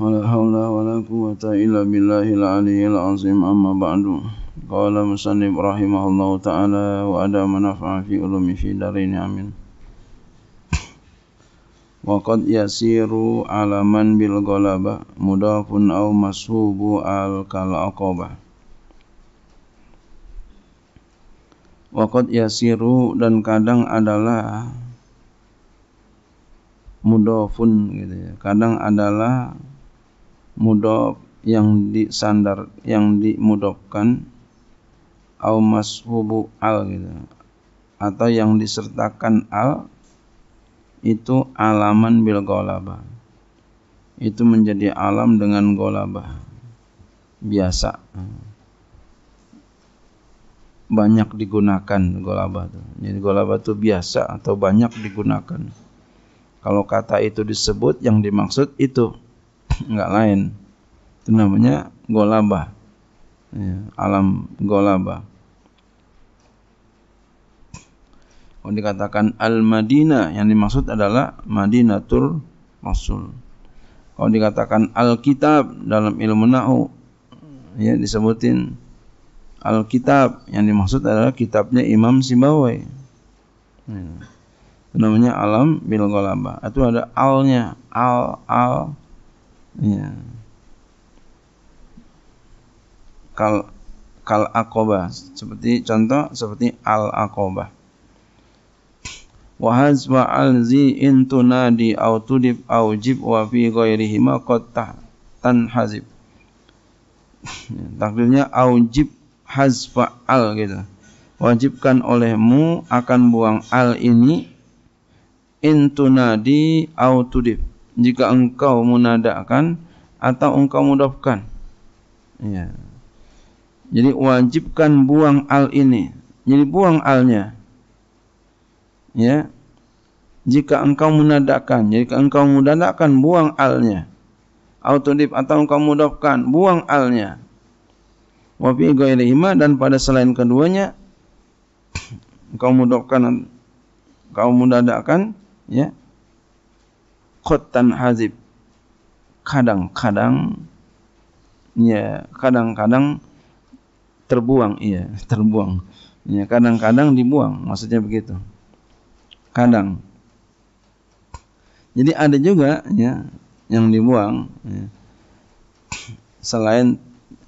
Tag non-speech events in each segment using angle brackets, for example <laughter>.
ولا حول ولا قوة إلا بالله العلي العظيم أما بعد قال مسلم رحمه الله تعالى وأدى منفع في علوم في دارين آمين وقد يسير على من بالغلبة مضاف أو مسحوب كالعقبة Wakot yasiru dan kadang adalah mudofun gitu ya. Kadang adalah Mudok yang disandar yang dimudokkan, au mashubu al gitu atau yang disertakan al itu alaman bil golabah itu menjadi alam dengan golabah biasa banyak digunakan golabah itu. Jadi golabah itu biasa atau banyak digunakan. Kalau kata itu disebut yang dimaksud itu enggak lain itu namanya golabah ya, alam golabah kalau dikatakan al-Madinah yang dimaksud adalah Madinatul Rasul kalau dikatakan al-kitab dalam ilmu nahu ya disebutin al-kitab yang dimaksud adalah kitabnya Imam Simbawai ya. namanya alam bil golabah itu ada alnya al al ya kal kal akoba seperti contoh seperti al akoba wa al zi intuna di au aujib au jib wa fi ghairihi ma tan hazib. Ya, takdirnya au jib fa al gitu wajibkan olehmu akan buang al ini intuna di au jika engkau menadakan atau engkau mudafkan. Ya. Jadi wajibkan buang al ini. Jadi buang alnya. Ya. Jika engkau menadakan, jika engkau menadakan buang alnya. Autodip atau engkau mudafkan, buang alnya. Wa fi ghairi dan pada selain keduanya <coughs> engkau mudafkan engkau mudadakan ya khotan hazib kadang-kadang ya kadang-kadang terbuang iya terbuang ya kadang-kadang dibuang maksudnya begitu kadang jadi ada juga ya yang dibuang ya. selain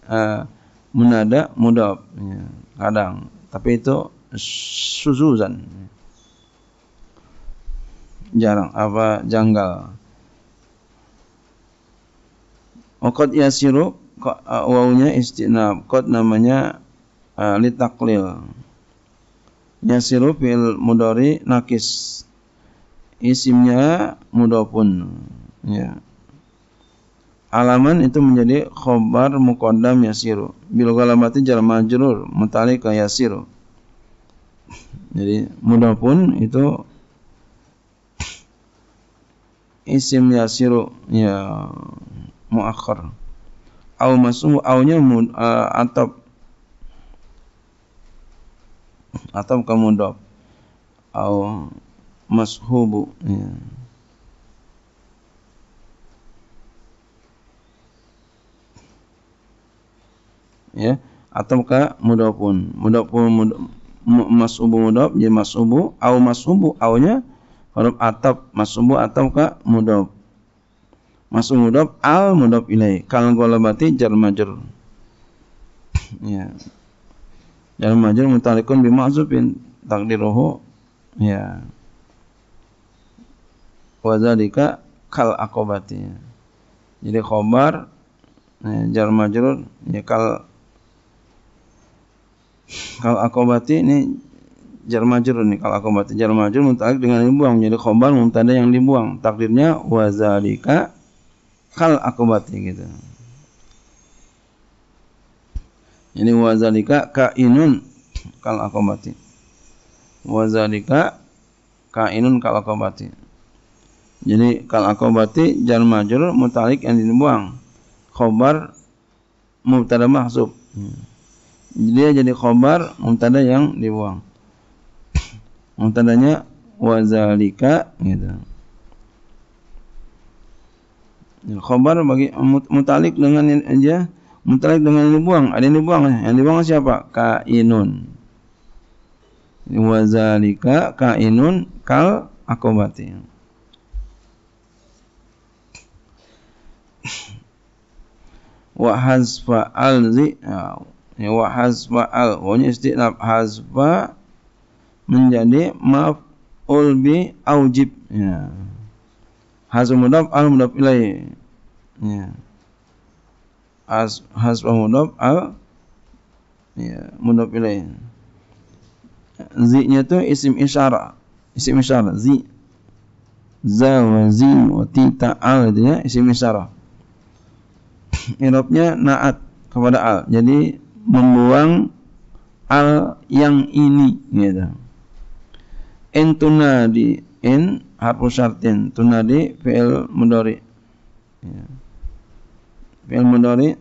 uh, munada mudab ya, kadang tapi itu suzuzan ya jarang apa janggal. Okot yasiru wawunya istinab. Qad namanya uh, litaklil. Yasiru fil mudori nakis. Isimnya mudopun. Ya. Alaman itu menjadi khobar mukodam yasiru. Bilogalamati galamati jar majrur mutalika yasiru. Jadi mudopun itu isim yasiru ya muakhar au masuhu aunya uh, eh, atau atau kamu dop au mashubu ya. ya atau ke mudopun mudopun mudop masubu mudop ya masubu au masubu nya huruf atap masumbu atau ka mudop masuk al mudop ilai kal golabati jar majur ya jar majur mutalikun bi takdiruhu ya wazalika kal akobati jadi khobar ya, jar majur ya kal kal akobati ini jar majur nih kalau baca jar majur mutaalik dengan dibuang jadi khobar muntada yang dibuang takdirnya wazalika kal aku akobati gitu Ini wazalika kainun kal aku baca wazalika kainun kal aku baca jadi kal baca jar majur mutalik yang dibuang khobar muntada mahsub dia jadi khobar muntada yang dibuang Mubtada'nya wazalika gitu. Ya, khobar bagi mutalik dengan yang aja mutalik dengan yang dibuang. Ada yang dibuang, eh? yang dibuang siapa? Kainun. Wazalika kainun kal akobati. Wa hasfa alzi ya, ya wa hasfa al. Wanya istiqlab hasfa menjadi maaf ulbi aujib ya hazfu mudaf al mudaf ilai ya hazfu mudaf al ya mudaf ilai zinya itu isim isyara isim isyara zi za wa zi wa ti al itu ya isim isyara <coughs> irobnya naat kepada al jadi membuang al yang ini gitu Entunadi, tunadi in harfu syartin tunadi fi'il mudhari ya. fi'il mudhari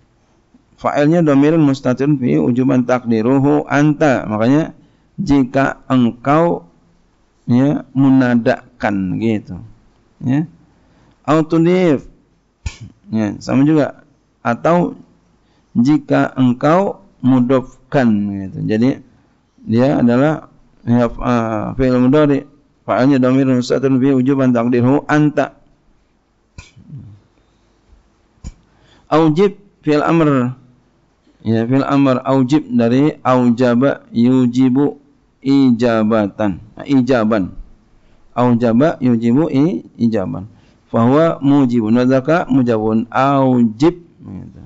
<clears throat> fa'ilnya domirun mustatirun fi ujuban takdiruhu anta makanya jika engkau ya munadakan gitu ya autunif <clears throat> ya sama juga atau jika engkau mudofkan gitu jadi dia adalah ya uh, fi'il mudhari fa'alnya dhamir mustatun bi wujuban taqdirhu anta aujib fil amr ya fil amr aujib dari aujaba yujibu ijabatan ah, ijaban aujaba yujibu i ijaban fahuwa mujibun wa mujabun aujib gitu.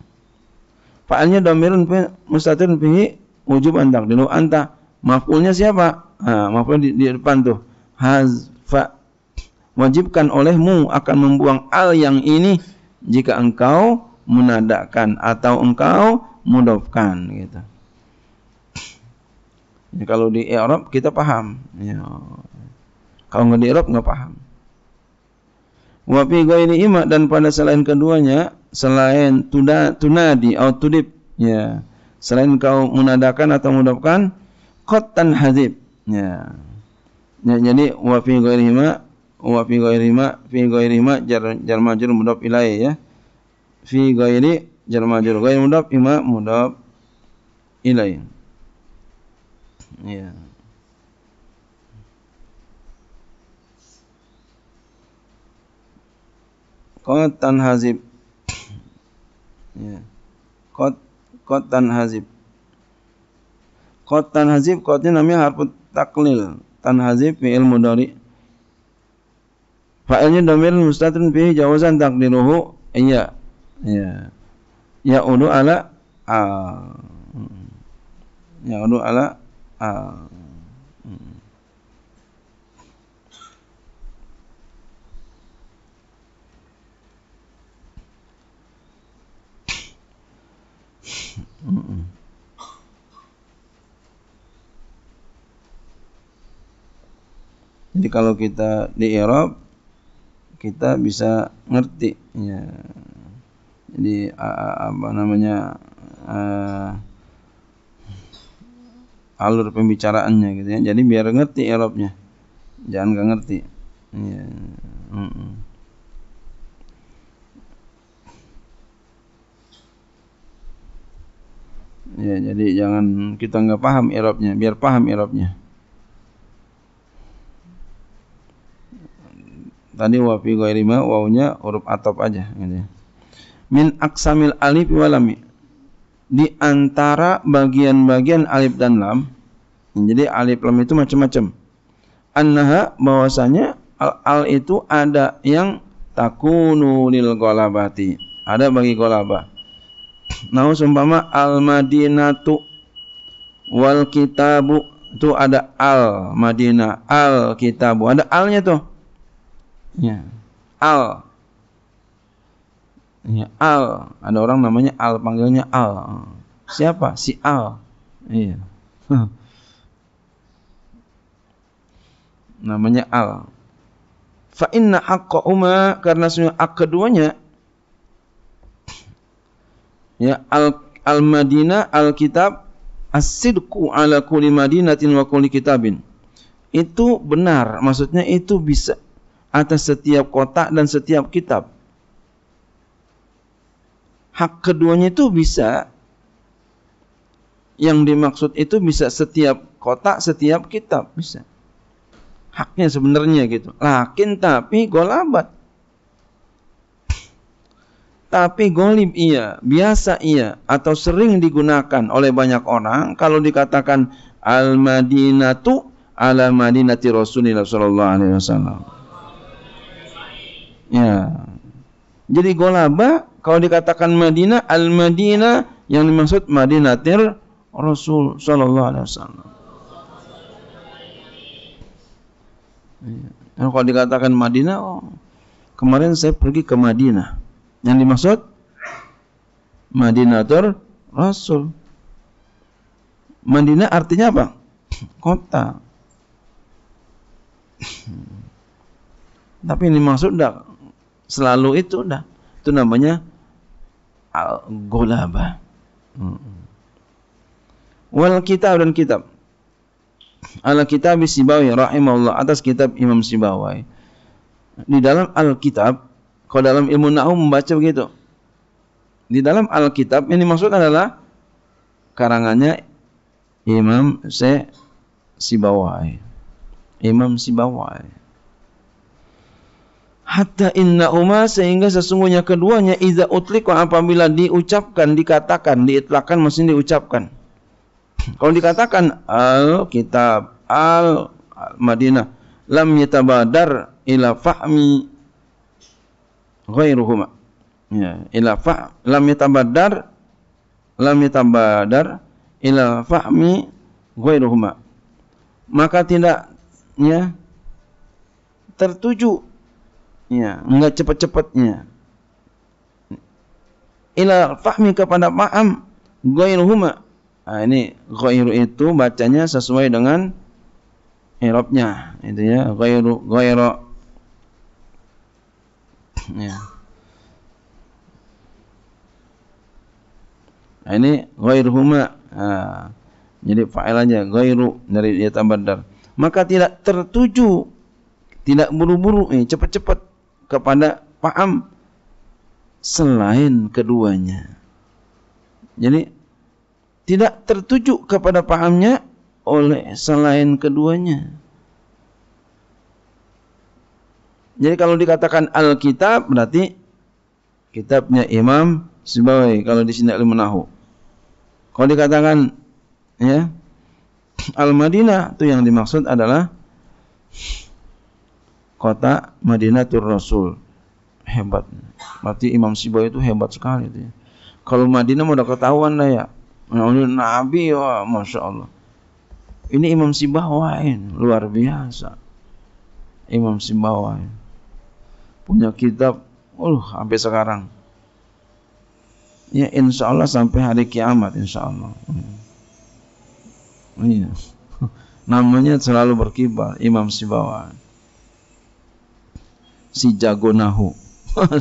fa'alnya dhamirun mustatirun fihi wujuban taqdiru anta Maf'ulnya siapa? Nah, maf'ul di, di depan tuh. Hazfa. Wajibkan olehmu akan membuang al yang ini jika engkau menadakan atau engkau mudofkan gitu. Ya, kalau di Arab kita paham. Ya. Kalau nggak di Arab nggak paham. Wa fi ini ima dan pada selain keduanya selain tuna tunadi atau tudib ya. Selain kau menadakan atau mudofkan Kotan hadib ya Ya, jadi wa fi ghairihima wa fi ghairihima fi ghairihima jar jar majrur mudhaf ilaihi ya. Fi ghairi jar majrur ghair mudhaf ima mudhaf ilaihi. Ya. Qatan hazib. Ya. Qat qatan hazib. Kot tanhazib kotnya namanya harfu taklil. Tanhazib fi'il Mudari Fa'ilnya domir mustatrin fihi jawazan takdiruhu. Iya. Iya. Ya udu ala a. Ya udu ala a. Hmm. Jadi kalau kita di Eropa kita bisa ngerti ya. Jadi apa namanya uh, alur pembicaraannya gitu ya. Jadi biar ngerti Eropnya. Jangan gak ngerti. Ya. Mm -mm. Ya, jadi jangan kita nggak paham Eropnya, biar paham Eropnya. Tadi wa fi ghairi ma wawunya huruf atop aja gitu ya. Min aksamil alif walami Di antara bagian-bagian alif dan lam. Jadi alif lam itu macam-macam. Annaha bahwasanya al, al itu ada yang takunu lil golabati. Ada bagi golabah. Nah, umpama al-madinatu wal kitabu itu ada al Madinah, al kitabu. Ada alnya tuh. Ya. Al. Ya, Al. Ada orang namanya Al, panggilnya Al. Siapa? Si Al. Iya. <laughs> namanya Al. Fa inna uma karena semua hak keduanya <clears throat> ya al al Madinah al kitab asidku ala kulli madinatin wa kulli kitabin. Itu benar, maksudnya itu bisa atas setiap kotak dan setiap kitab. Hak keduanya itu bisa yang dimaksud itu bisa setiap kotak, setiap kitab bisa. Haknya sebenarnya gitu. Lakin tapi golabat. Tapi golib iya, biasa iya, atau sering digunakan oleh banyak orang. Kalau dikatakan al-Madinatu ala Madinati Rasulillah Sallallahu Alaihi Wasallam. Ya. Jadi Golaba kalau dikatakan Madinah, Al-Madinah yang dimaksud Madinatir Rasul Shallallahu alaihi wasallam. Ya. kalau dikatakan Madinah, oh, kemarin saya pergi ke Madinah. Yang dimaksud Madinatur Rasul. Madinah artinya apa? Kota. Tapi ini maksud enggak selalu itu udah itu namanya al golaba hmm. wal kitab dan kitab ala kitab sibawi rahimahullah atas kitab imam sibawi di dalam al kitab kalau dalam ilmu nahu membaca begitu di dalam al kitab ini maksud adalah karangannya imam se sibawai imam sibawai hatta innahuma sehingga sesungguhnya keduanya idza utliqa apabila diucapkan dikatakan diitlakan mesti diucapkan <clears throat> kalau dikatakan al kitab al, Madinah lam yatabadar ila fahmi ghairuhuma ya ila fa lam yatabadar lam yatabadar ila fahmi ghairuhuma maka tidaknya tertuju ya, enggak cepat-cepatnya. Ila fahmi kepada ma'am ghairuhuma. Ah ini ghairu itu bacanya sesuai dengan i'rabnya, itu ya, ghairu ghairu. Ya. Nah, ini ghairuhuma. Ah jadi fa'il aja ghairu dari dia tambah dar. Maka tidak tertuju, tidak buru-buru, eh, cepat-cepat kepada paham selain keduanya. Jadi tidak tertuju kepada pahamnya oleh selain keduanya. Jadi kalau dikatakan Alkitab berarti kitabnya Imam Sibawi kalau di sini Al-Munahu. Kalau dikatakan ya Al-Madinah itu yang dimaksud adalah kota Madinatul Rasul. Hebat. Berarti Imam Sibawi itu hebat sekali itu ya. Kalau Madinah udah ketahuan lah ya. Nabi wah Masya Allah. Ini Imam Sibawain luar biasa. Imam Sibawain punya kitab uh sampai sekarang. Ya insya Allah sampai hari kiamat insya Allah. Hmm. yes. Iya. <laughs> Namanya selalu berkibar Imam Sibawain si jago nahu. <laughs>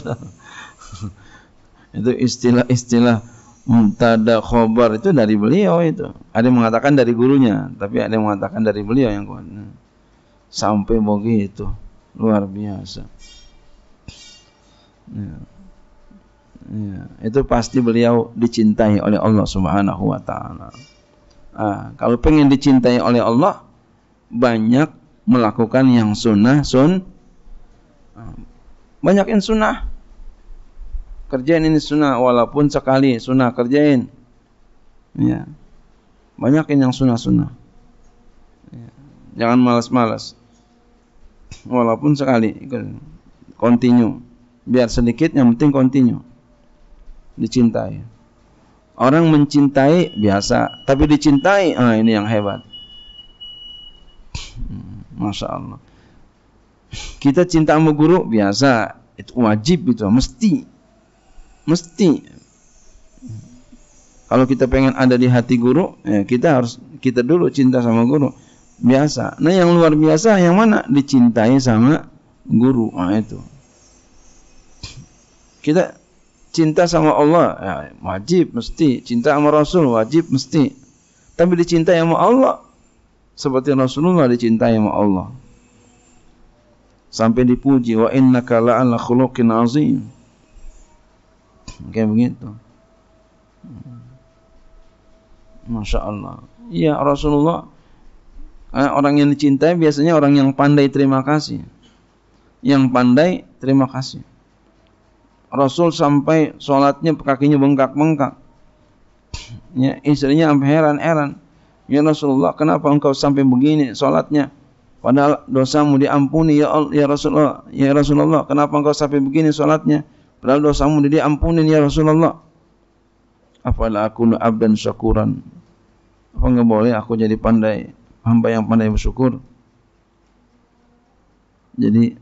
itu istilah-istilah mutada khobar itu dari beliau itu. Ada yang mengatakan dari gurunya, tapi ada yang mengatakan dari beliau yang kuat. Sampai begitu luar biasa. Ya. Ya. Itu pasti beliau dicintai oleh Allah Subhanahu Wa Taala. Ah, kalau pengen dicintai oleh Allah, banyak melakukan yang sunnah sun Ah. Banyakin sunnah. Kerjain ini sunnah walaupun sekali sunnah kerjain. Ya. Banyakin yang sunnah-sunnah. Ya. Jangan malas-malas. Walaupun sekali continue. Biar sedikit yang penting continue. Dicintai. Orang mencintai biasa, tapi dicintai, ah ini yang hebat. Hmm, Masya Allah. Kita cinta sama guru biasa, itu wajib itu, mesti. Mesti. Kalau kita pengen ada di hati guru, ya kita harus kita dulu cinta sama guru. Biasa. Nah, yang luar biasa yang mana? Dicintai sama guru. Nah, itu. Kita cinta sama Allah ya, wajib mesti cinta sama Rasul wajib mesti tapi dicintai sama Allah seperti Rasulullah dicintai sama Allah sampai dipuji wa innaka la'ala khuluqin azim kayak begitu Masya Allah Iya Rasulullah eh, Orang yang dicintai biasanya orang yang pandai terima kasih Yang pandai terima kasih Rasul sampai sholatnya kakinya bengkak-bengkak ya, Istrinya sampai heran-heran Ya Rasulullah kenapa engkau sampai begini sholatnya Padahal dosamu diampuni ya Allah, ya Rasulullah, ya Rasulullah. Kenapa engkau sampai begini salatnya? Padahal dosamu diampuni ya Rasulullah. Afala akunu abdan syakuran? Apa enggak boleh aku jadi pandai hamba yang pandai bersyukur? Jadi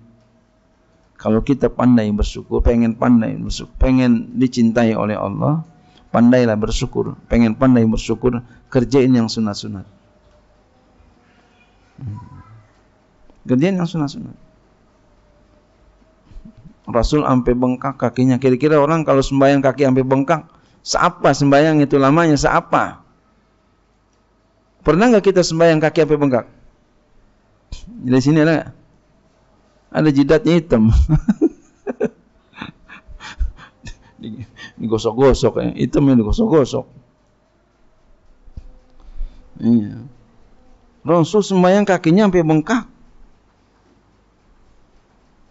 kalau kita pandai bersyukur, pengen pandai bersyukur, pengen dicintai oleh Allah, pandailah bersyukur. Pengen pandai bersyukur, kerjain yang sunat-sunat. Hmm. Kerjaan yang sunat-sunat. Rasul sampai bengkak kakinya. Kira-kira orang kalau sembahyang kaki sampai bengkak, seapa sembahyang itu lamanya, seapa? Pernah nggak kita sembahyang kaki sampai bengkak? Di sini ada ada jidatnya hitam. <laughs> digosok-gosok ya, hitamnya digosok-gosok. Iya. Rasul sembahyang kakinya sampai bengkak.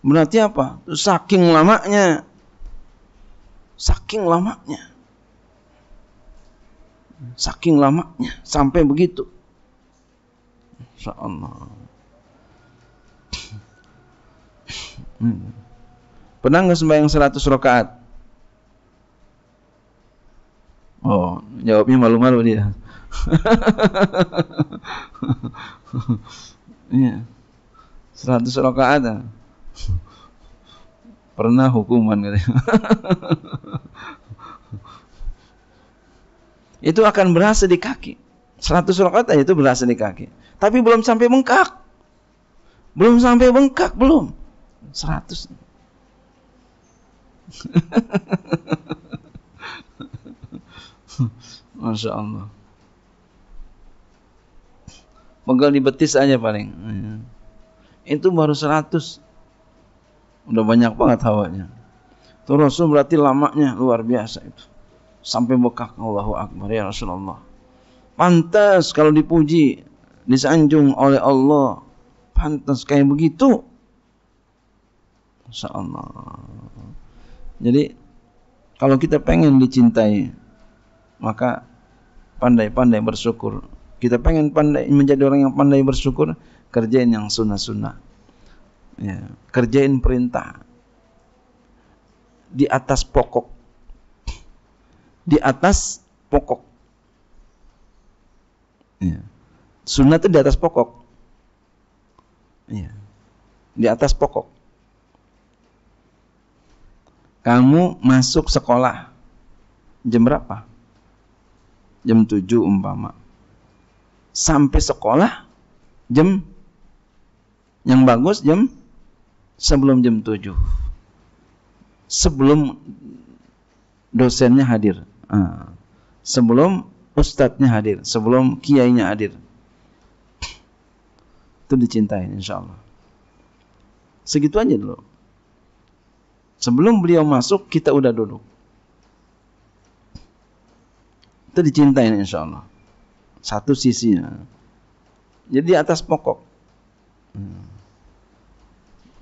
Berarti apa? Saking lamanya. Saking lamanya. Saking lamanya sampai begitu. Insya Allah. Hmm. Pernah nggak sembahyang 100 rakaat? Oh, jawabnya malu-malu dia. <laughs> Iya. 100 rakaat. Ah pernah hukuman katanya. <laughs> itu akan berasa di kaki. 100 rakaat itu berasa di kaki. Tapi belum sampai bengkak. Belum sampai bengkak, belum. 100. <laughs> Masya Allah. Pegal di betis aja paling. Itu baru 100. Udah banyak banget hawanya. Itu Rasul berarti lamanya luar biasa itu. Sampai bekak Allahu Akbar ya Rasulullah. Pantas kalau dipuji, disanjung oleh Allah. Pantas kayak begitu. Masya Allah. Jadi kalau kita pengen dicintai, maka pandai-pandai bersyukur. Kita pengen pandai menjadi orang yang pandai bersyukur, kerjain yang sunnah-sunnah ya, kerjain perintah di atas pokok di atas pokok ya. sunnah itu di atas pokok ya. di atas pokok kamu masuk sekolah jam berapa jam 7 umpama sampai sekolah jam yang bagus jam sebelum jam 7 sebelum dosennya hadir ah. sebelum ustadznya hadir sebelum kiainya hadir itu dicintai insya Allah segitu aja dulu sebelum beliau masuk kita udah duduk itu dicintai insya Allah satu sisinya jadi atas pokok hmm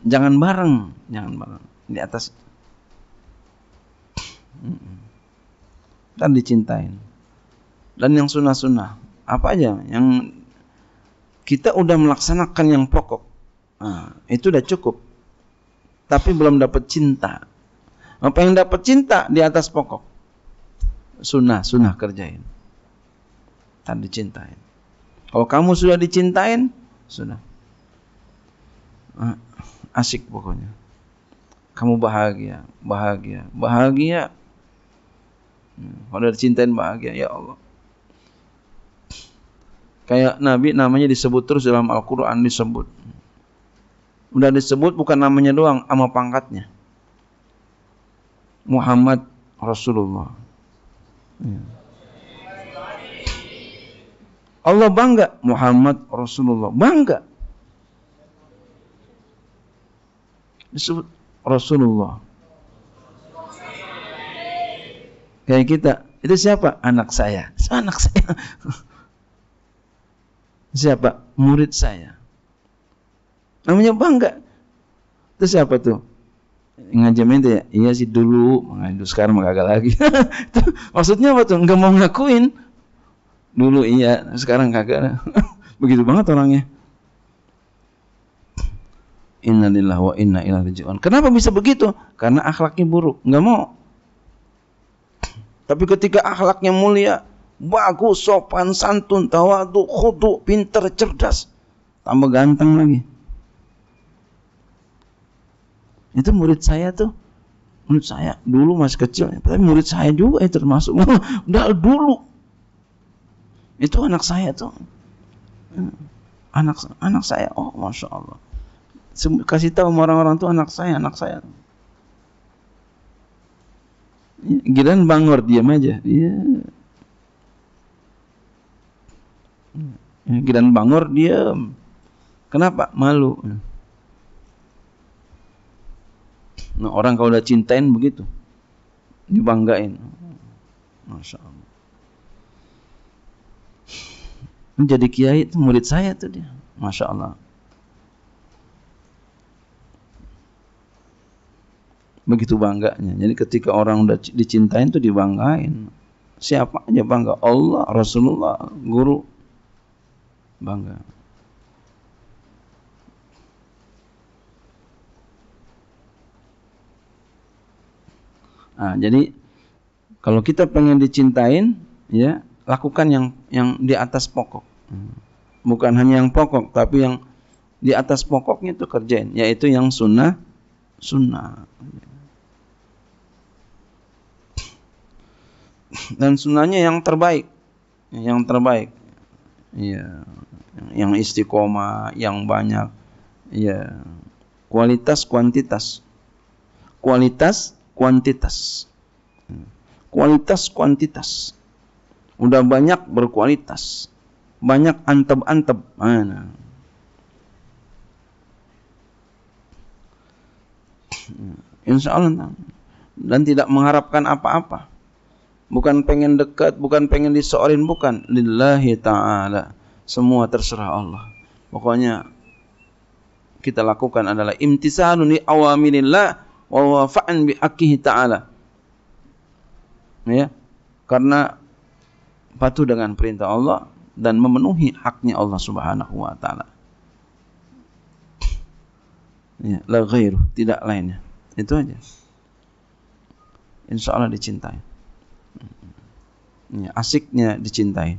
jangan bareng, jangan bareng di atas. Dan dicintain. Dan yang sunnah-sunnah apa aja yang kita udah melaksanakan yang pokok, nah, itu udah cukup. Tapi belum dapat cinta. Apa yang dapat cinta di atas pokok? Sunnah, sunnah kerjain. Dan dicintain. Kalau kamu sudah dicintain, sudah. Nah, ah asik pokoknya. Kamu bahagia, bahagia, bahagia. Kalau hmm, dicintain bahagia, ya Allah. Kayak Nabi namanya disebut terus dalam Al-Quran disebut. Udah disebut bukan namanya doang, sama pangkatnya. Muhammad Rasulullah. Ya. Allah bangga Muhammad Rasulullah bangga disebut Rasulullah. Kayak kita, itu siapa? Anak saya. Anak saya. <laughs> siapa? Murid saya. Namanya bangga. Itu siapa tuh? ngajamin itu ya? Iya sih dulu, itu sekarang gagal lagi. <laughs> Maksudnya apa tuh? Enggak mau ngakuin. Dulu iya, sekarang kagak. <laughs> Begitu banget orangnya inna lillahi wa inna ilaihi raji'un. Kenapa bisa begitu? Karena akhlaknya buruk, nggak mau. Tapi ketika akhlaknya mulia, bagus, sopan, santun, tawadu, khudu, pinter, cerdas, tambah ganteng lagi. Itu murid saya tuh murid saya dulu masih kecil tapi murid saya juga itu termasuk <laughs> udah dulu itu anak saya tuh hmm. anak anak saya oh masya Allah kasih tahu orang-orang tuh anak saya, anak saya. Gilan bangor diam aja. Dia Gilan bangor diam. Kenapa? Malu. Nah, orang kalau udah cintain begitu. Dibanggain. Masya Allah. Menjadi kiai itu murid saya tuh dia. Masya Allah. begitu bangganya. Jadi ketika orang udah dicintain tuh dibanggain. Siapa aja bangga? Allah, Rasulullah, guru bangga. Nah, jadi kalau kita pengen dicintain, ya lakukan yang yang di atas pokok. Bukan hanya yang pokok, tapi yang di atas pokoknya itu kerjain, yaitu yang sunnah sunnah. dan sunnahnya yang terbaik yang terbaik ya yang istiqomah yang banyak ya kualitas kuantitas kualitas kuantitas kualitas kuantitas udah banyak berkualitas banyak antep-antep mana insya Allah dan tidak mengharapkan apa-apa bukan pengen dekat, bukan pengen disoalin, bukan. Lillahi ta'ala. Semua terserah Allah. Pokoknya kita lakukan adalah imtisalun li awamirillah wa wafa'an bi akihi ta'ala. Ya. Karena patuh dengan perintah Allah dan memenuhi haknya Allah Subhanahu wa taala. Ya, la ghairu, tidak lainnya. Itu aja. Insya Allah dicintai. Ya, asiknya dicintai.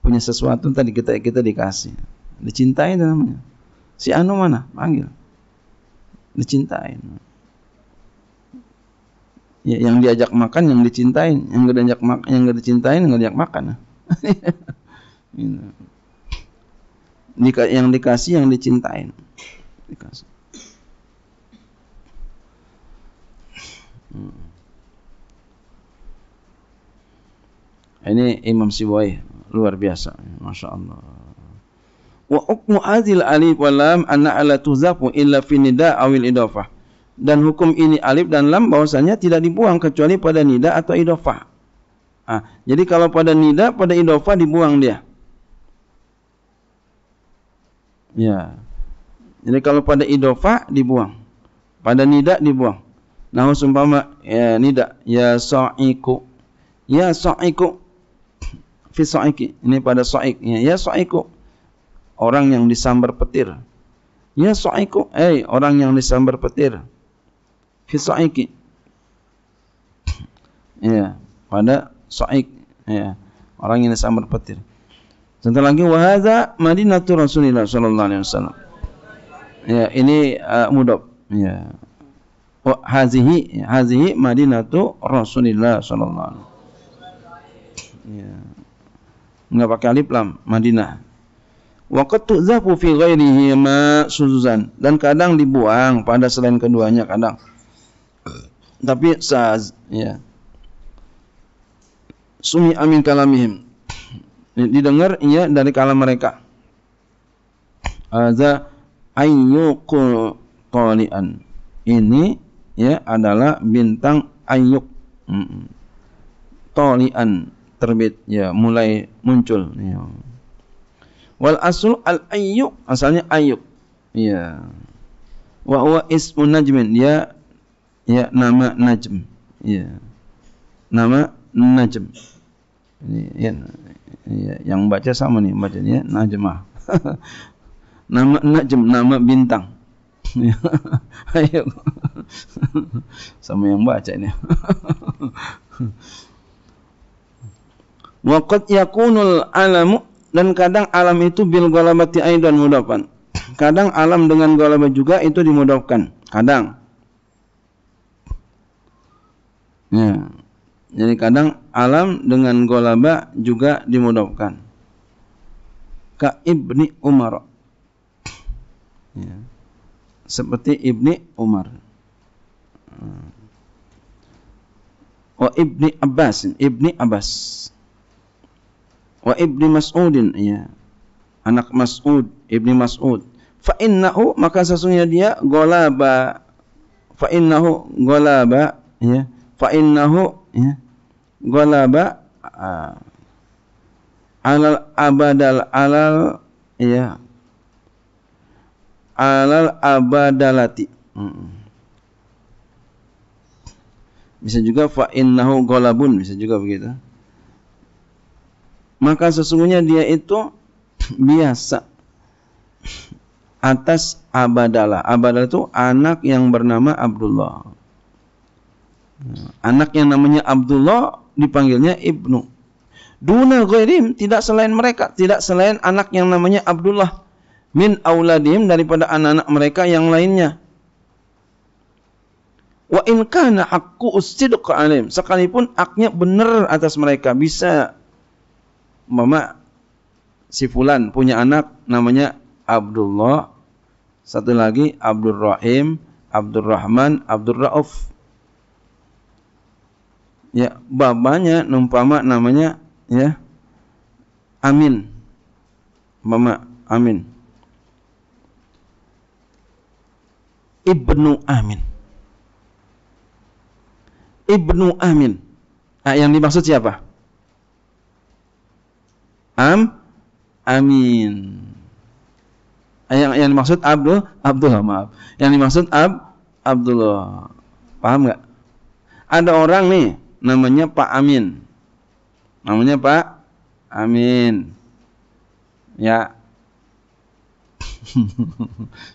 Punya sesuatu tadi kita kita dikasih, dicintai namanya. Si Anu mana? Panggil. dicintai Ya, yang diajak makan yang dicintain, yang gak diajak makan yang <laughs> gak gitu. dicintain gak diajak makan. yang dikasih yang dicintain. Dikasih. Hmm. Ini Imam Siwai luar biasa, masya Allah. Wa ukmu adil alif walam anna ala tuzafu illa finida awil idofah. Dan hukum ini alif dan lam bahwasanya tidak dibuang kecuali pada nida atau idofah. Ah, jadi kalau pada nida, pada idofah dibuang dia. Ya. Jadi kalau pada idofah dibuang, pada nida dibuang. Nah, umpama ya nida ya sa'iku. Ya sa'iku fi saiki ini pada saiknya ya saiku orang yang disambar petir ya saiku eh orang yang disambar petir fi saiki ya pada saik ya orang yang disambar petir sebentar lagi wahada madinatu rasulillah sallallahu alaihi wasallam ya ini uh, eh, mudab ya oh, hazihi hazihi madinatu rasulillah sallallahu alaihi wasallam ya nggak pakai alif lam Madinah waktu tu'zafu fi ma suzuzan dan kadang dibuang pada selain keduanya kadang. Tapi saz ya. Sumi amin kalamihim. Didengar ia ya, dari kalam mereka. Aza ayyuqul qalian. Ini ya adalah bintang ayyuq. Mm Tolian terbit ya mulai muncul ya. wal asul al ayyuk asalnya ayyuk ya wa huwa ismun najmin ya ya nama najm ya nama najm ini ya, ya yang baca sama nih baca ya najmah <laughs> nama najm nama bintang <laughs> ayo <laughs> sama yang baca ini Wa yakunul alamu dan kadang alam itu bil ghalabati aidan mudafan. Kadang alam dengan ghalabah juga itu dimudafkan. Kadang. Ya. Jadi kadang alam dengan golaba juga dimudafkan. Ka ibni Umar. Ya. Seperti ibni Umar. Hmm. Wa ibni Abbas, ibni Abbas wa ibni Mas'udin ya anak Mas'ud ibni Mas'ud fa innahu maka sesungguhnya dia golaba fa innahu golaba ya fa innahu ya golaba uh, alal abadal alal ya alal abadalati hmm. bisa juga fa innahu golabun bisa juga begitu maka sesungguhnya dia itu biasa atas Abadalah. Abadala itu anak yang bernama Abdullah. Anak yang namanya Abdullah dipanggilnya Ibnu. Duna ghairim tidak selain mereka, tidak selain anak yang namanya Abdullah min auladim daripada anak-anak mereka yang lainnya. Wa in kana haqqu alim sekalipun aknya benar atas mereka bisa mama si fulan punya anak namanya Abdullah, satu lagi Abdul Rahim, Abdul Rahman, Abdul Rauf. Ya, babanya numpama namanya ya Amin. Mama Amin. Ibnu Amin. Ibnu Amin. Nah, yang dimaksud siapa? am amin. Eh, yang yang dimaksud Abdul Abdullah maaf. Yang dimaksud Ab Abdullah. Paham nggak? Ada orang nih namanya Pak Amin. Namanya Pak Amin. Ya. <laughs>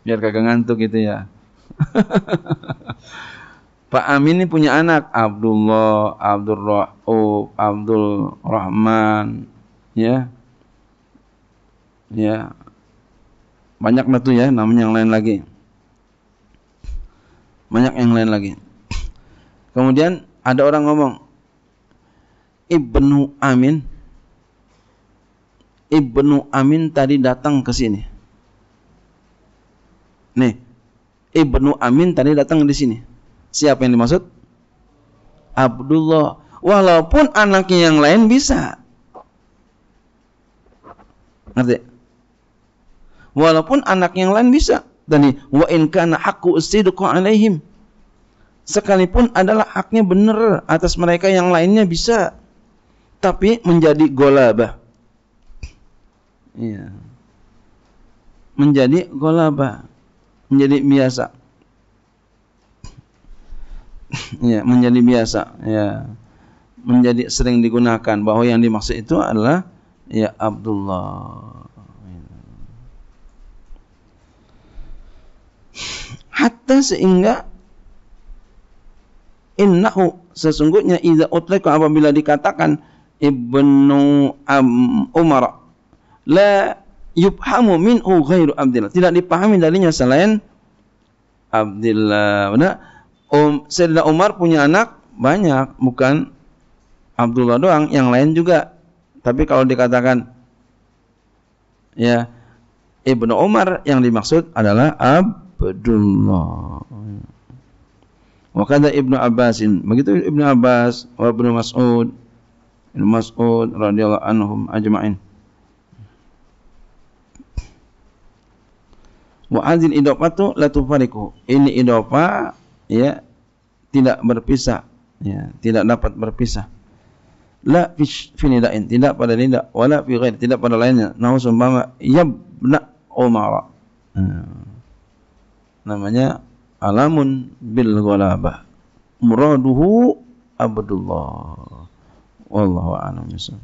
Biar kagak ngantuk gitu ya. <laughs> Pak Amin ini punya anak Abdullah, Abdul Abdul Rahman, ya ya banyak lah tuh ya namanya yang lain lagi banyak yang lain lagi kemudian ada orang ngomong Ibnu Amin Ibnu Amin tadi datang ke sini nih Ibnu Amin tadi datang di sini siapa yang dimaksud Abdullah walaupun anaknya yang lain bisa ngerti Walaupun anak yang lain bisa. Dan wa in kana haqqu sidqu alaihim. Sekalipun adalah haknya benar atas mereka yang lainnya bisa. Tapi menjadi golabah. ya. Menjadi golabah. Menjadi biasa. ya, menjadi biasa. Ya. Menjadi sering digunakan bahwa yang dimaksud itu adalah ya Abdullah. hatta sehingga innahu sesungguhnya idza utlika apabila dikatakan ibnu um, Umar la yubhamu minhu ghairu Abdillah tidak dipahami darinya selain Abdillah benar um, Sayyidina Umar punya anak banyak bukan Abdullah doang yang lain juga tapi kalau dikatakan ya Ibnu Umar yang dimaksud adalah Ab Abdullah. Wa kata Ibnu Abbasin, begitu Ibnu Abbas wa Ibnu Mas'ud, Ibnu Mas'ud radhiyallahu anhum ajma'in. Wa hadhil idafatu la tufariqu. Ini idafa ya tidak berpisah, ya, tidak dapat berpisah. La fi nidain, tidak pada nida, wala fi tidak pada lainnya. Nahu sumpama yabna Umar. Hmm namanya alamun bil ghalabah muraduhu Abdullah wallahu a'lam